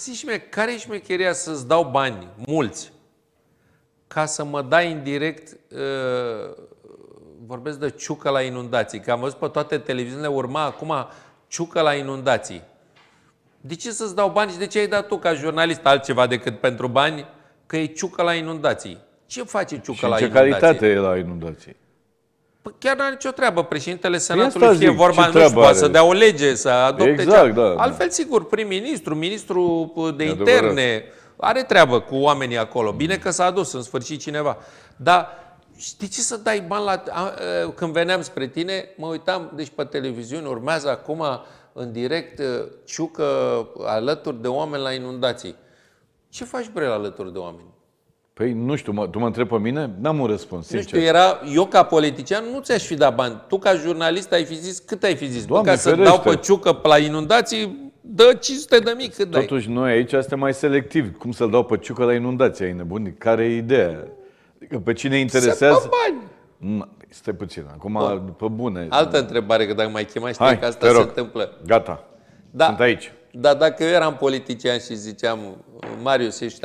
Zici, care e șmecheria să-ți dau bani, mulți, ca să mă dai indirect, uh, ă, vorbesc de ciucă la inundații, că am văzut pe toate televiziunile, urma acum ciucă la inundații. De ce să-ți dau bani și de ce ai dat tu ca jurnalist altceva decât pentru bani? Că e ciucă la inundații. Ce face ciucă și la ce inundații? ce calitate e la inundații? Păi chiar nu are nicio treabă președintele păi Senatului, fie vorba, nu știu, să dea o lege, să adopte exact, cea... da, da. Altfel, da. sigur, prim-ministru, ministru de, e interne, adevărat. are treabă cu oamenii acolo. Bine că s-a adus în sfârșit cineva. Dar știi ce să dai bani la... Când veneam spre tine, mă uitam, deci pe televiziune, urmează acum în direct Ciucă alături de oameni la inundații. Ce faci, bre, alături de oameni? Păi nu știu, mă, tu mă întrebi pe mine? N-am un răspuns, deci sincer. Nu știu, era, eu ca politician nu ți-aș fi dat bani. Tu ca jurnalist ai fi zis cât ai fi zis. Doamne, tu ca ferește. să dau pe ciucă la inundații, dă 500 de mii, cât dai? Totuși noi aici suntem mai selectivi. Cum să-l dau pe ciucă la inundații, ai nebun? Care e ideea? Adică pe cine interesează... Să bani! Mm, stai puțin, acum Bun. pe bune. Altă întrebare, că dacă mai chemai, știi Hai, că asta se întâmplă. Gata, da, sunt aici. Dar dacă eu eram politician și ziceam, Marius, ești,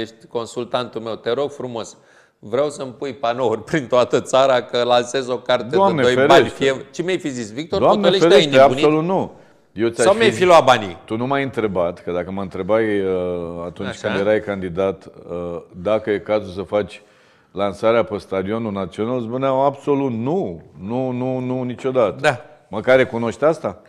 ești consultantul meu, te rog frumos, vreau să-mi pui panouri prin toată țara că lansez o carte Doamne de doi ferește. bani. Fie... Ce mi-ai fi zis, Victor? Doamne ferește, ai absolut nu. Eu Sau mi-ai fi luat banii? Tu nu m-ai întrebat, că dacă mă întrebai uh, atunci Așa. când erai candidat, uh, dacă e cazul să faci lansarea pe stadionul național, spuneam absolut nu, nu, nu, nu, niciodată. Da. Măcar recunoști asta?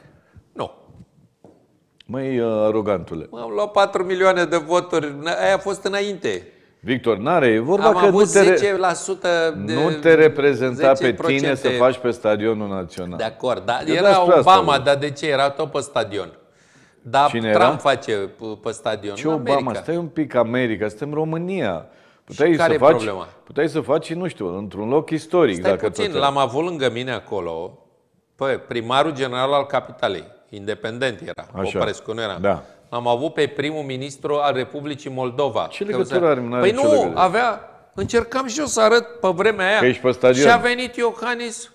Măi, arogantule. Uh, M-am luat 4 milioane de voturi. Aia a fost înainte. Victor, n-are, e vorba Am că avut nu te, 10% de nu te reprezenta pe tine să faci pe stadionul național. De acord, dar era Obama, asta, dar de ce era tot pe stadion? Dar Cine Trump era? face pe stadion. Ce Obama? America. Stai un pic, America, suntem România. Puteai și care să faci, problema? Puteai să faci, nu știu, într-un loc istoric. Stai dacă puțin, tot l-am avut lângă mine acolo pe primarul general al capitalei independent era, Așa. Oprescu nu era. Da. Am avut pe primul ministru al Republicii Moldova. Ce legătură are? Păi nu, legătură. avea... Încercam și eu să arăt pe vremea aia. Că ești pe stadion. Și a venit Iohannis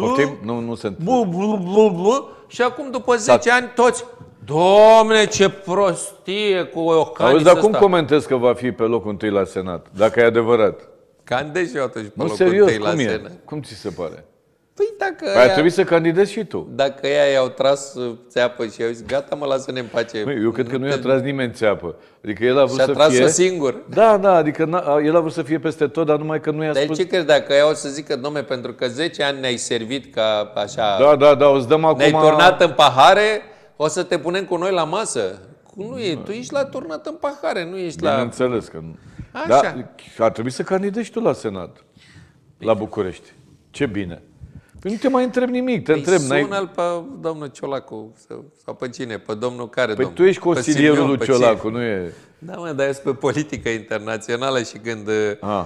Poftim? Nu, nu sunt. întâmplă. Și acum, după 10 ani, toți... Domne, ce prostie cu Iohannis Auzi, dar cum comentez comentezi că va fi pe locul întâi la Senat? Dacă e adevărat. Candez eu atunci pe nu, locul serios, întâi la cum Senat. E? Cum ți se pare? Păi dacă... Păi aia, trebuie să candidezi și tu. Dacă ea i-au tras uh, țeapă și i-au zis, gata mă, lasă-ne în pace. Nu, eu cred că nu i-a tras nimeni țeapă. Adică el a vrut și-a să tras fie... singur. Da, da, adică el a vrut să fie peste tot, dar numai că nu i-a Dar spus... ce crezi dacă ea o să zică, domne, pentru că 10 ani ne-ai servit ca așa... Da, da, da, o să dăm acum... Ne-ai turnat în pahare, o să te punem cu noi la masă. Nu e, da. tu ești la turnat în pahare, nu ești la... Înțeles că nu. Așa. Da, ar trebui să candidezi tu la Senat, Bine. la București. Ce bine. Păi nu te mai întreb nimic, te păi întreb. sună pe domnul Ciolacu sau, pe cine, pe domnul care păi domnul? tu ești consilierul lui Ciolacu, nu e... Da, mă, dar eu sunt pe politică internațională și când ah. uh,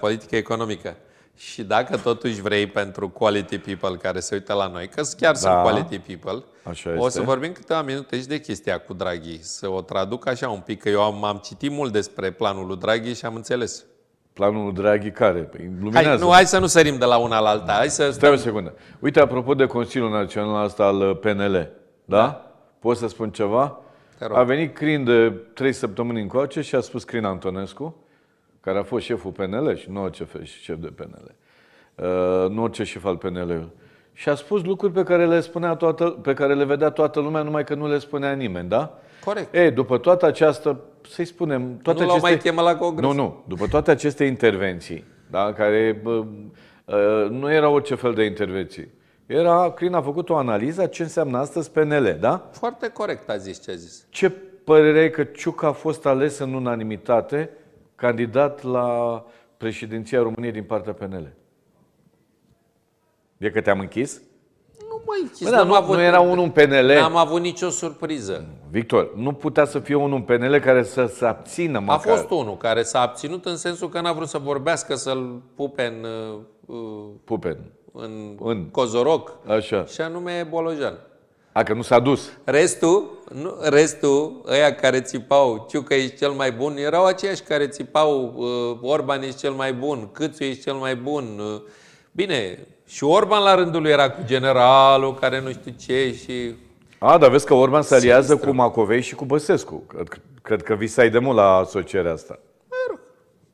politică economică. Și dacă totuși vrei pentru quality people care se uită la noi, că chiar da. sunt quality people, așa o să vorbim câteva minute și de chestia cu Draghi. Să o traduc așa un pic, că eu am, am citit mult despre planul lui Draghi și am înțeles. Planul Draghi care? Păi, Hai, nu, hai să nu sărim de la una la alta. Hai să... Stai o secundă. Uite, apropo de Consiliul Național asta al uh, PNL, da? da? Pot să spun ceva? A venit Crin de trei săptămâni încoace și a spus Crin Antonescu, care a fost șeful PNL și nu orice șef de PNL. Uh, nu orice șef al PNL-ului și a spus lucruri pe care le, spunea toată, pe care le vedea toată lumea, numai că nu le spunea nimeni, da? Corect. Ei, după toată această, să-i spunem, toate nu aceste... mai chemă la congres. Nu, nu. După toate aceste intervenții, da, care bă, bă, nu era orice fel de intervenții. Era, Crin a făcut o analiză ce înseamnă astăzi PNL, da? Foarte corect a zis ce a zis. Ce părere ai că Ciuc a fost ales în unanimitate candidat la președinția României din partea PNL? De că te-am închis? Nu mai închis. Bă, dar nu, avut, nu era unul în PNL. N-am avut nicio surpriză. Victor, nu putea să fie unul în PNL care să se abțină măcar. A fost unul care s-a abținut în sensul că n-a vrut să vorbească, să-l pupe în... Uh, uh pupe în, în Cozoroc. Așa. Și anume Bolojan. A, că nu s-a dus. Restul, nu, restul, ăia care țipau, Ciucă ești cel mai bun, erau aceiași care țipau, uh, Orban ești cel mai bun, Câțu ești cel mai bun, uh, Bine, și Orban la rândul lui era cu generalul care nu știu ce și... A, dar vezi că Orban se aliază cu Macovei și cu Băsescu. Cred, cred că visai de mult la asocierea asta.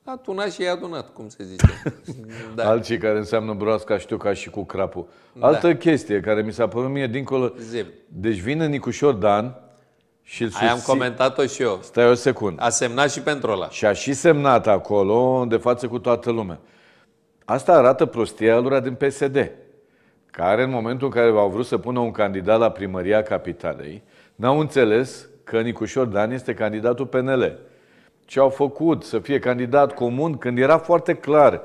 A tu și ai adunat, cum se zice. Da. Alții care înseamnă broasca știu ca și cu crapul. Altă da. chestie care mi s-a părut mie dincolo... Zim. Deci vine Nicușor Dan și îl susține... am comentat-o și eu. Stai o secundă. A semnat și pentru ăla. Și a și semnat acolo, de față cu toată lumea. Asta arată prostia lor din PSD, care în momentul în care au vrut să pună un candidat la primăria capitalei, n-au înțeles că Nicușor Dan este candidatul PNL. Ce au făcut să fie candidat comun când era foarte clar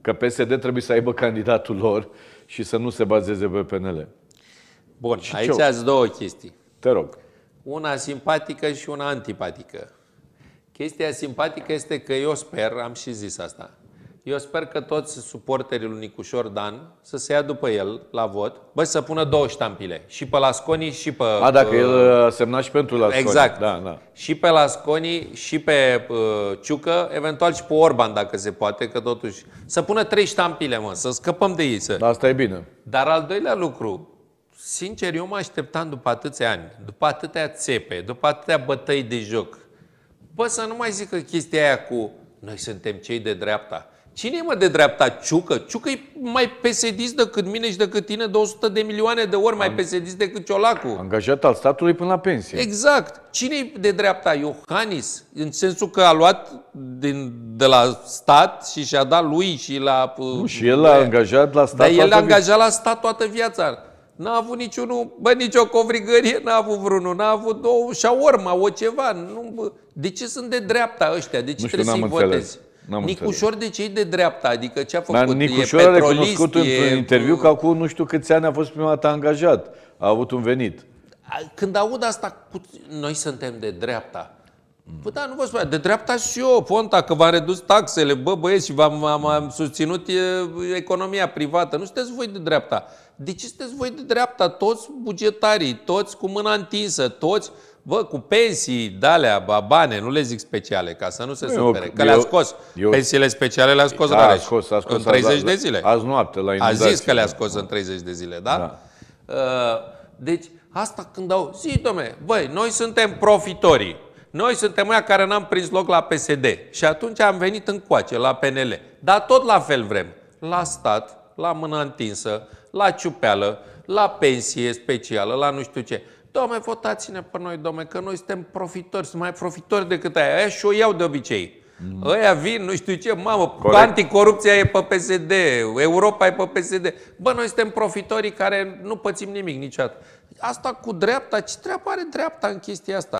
că PSD trebuie să aibă candidatul lor și să nu se bazeze pe PNL. Bun, și aici sunt două chestii. Te rog. Una simpatică și una antipatică. Chestia simpatică este că eu sper, am și zis asta, eu sper că toți suporterii lui Nicușor Dan să se ia după el la vot, bă, să pună două ștampile. Și pe Lasconi și pe... A, dacă uh, el uh, semna și pentru Lasconi. Exact. Da, da. Și pe Lasconi și pe uh, Ciucă, eventual și pe Orban, dacă se poate, că totuși... Să pună trei ștampile, mă, să scăpăm de ei. Să... Da, asta e bine. Dar al doilea lucru, sincer, eu mă așteptam după atâția ani, după atâtea țepe, după atâtea bătăi de joc, bă, să nu mai zică chestia aia cu noi suntem cei de dreapta. Cine e mă de dreapta? Ciucă? Ciucă e mai psd decât mine și decât tine de 100 de milioane de ori mai An... psd decât Ciolacu. Angajat al statului până la pensie. Exact. Cine e de dreapta? Iohannis. În sensul că a luat din, de la stat și și-a dat lui și la... Uh, nu, și el l-a angajat la stat Dar el l-a angajat la stat toată viața. N-a avut niciunul, bă, nicio covrigărie, n-a avut vreunul, n-a avut două, și-a urma, o ceva. Nu, bă. de ce sunt de dreapta ăștia? De ce nu știu, trebuie să-i votezi? Înțeles. N-am Nicușor înțeles. de cei de dreapta, adică ce a făcut? Dar Nicușor e a recunoscut e... într-un interviu că acum nu știu câți ani a fost prima dată angajat. A avut un venit. Când aud asta, cu... noi suntem de dreapta. Bă, păi da, nu vă spun, De dreapta și eu, Ponta, că v-am redus taxele, bă, băieți, și v-am am, am susținut economia privată. Nu sunteți voi de dreapta. De ce sunteți voi de dreapta? Toți bugetarii, toți cu mâna întinsă, toți Vă cu pensii, dalea, babane, nu le zic speciale, ca să nu se supere. că le-a scos. Eu, pensiile speciale le-a scos da, scos, a scos, în 30 azi, de zile. Azi noapte la inundație. A zis că le-a scos în 30 de zile, da? da. Uh, deci, asta când au... Zi, domne, băi, noi suntem profitorii. Noi suntem aia care n-am prins loc la PSD. Și atunci am venit în coace, la PNL. Dar tot la fel vrem. La stat, la mână întinsă, la ciupeală, la pensie specială, la nu știu ce. Domne, votați-ne pe noi, domne, că noi suntem profitori, sunt mai profitori decât aia. Aia și o iau de obicei. Mm. Ăia vin, nu știu ce, mamă, Corect. anticorupția e pe PSD, Europa e pe PSD. Bă, noi suntem profitorii care nu pățim nimic niciodată. Asta cu dreapta, ce treabă are dreapta în chestia asta?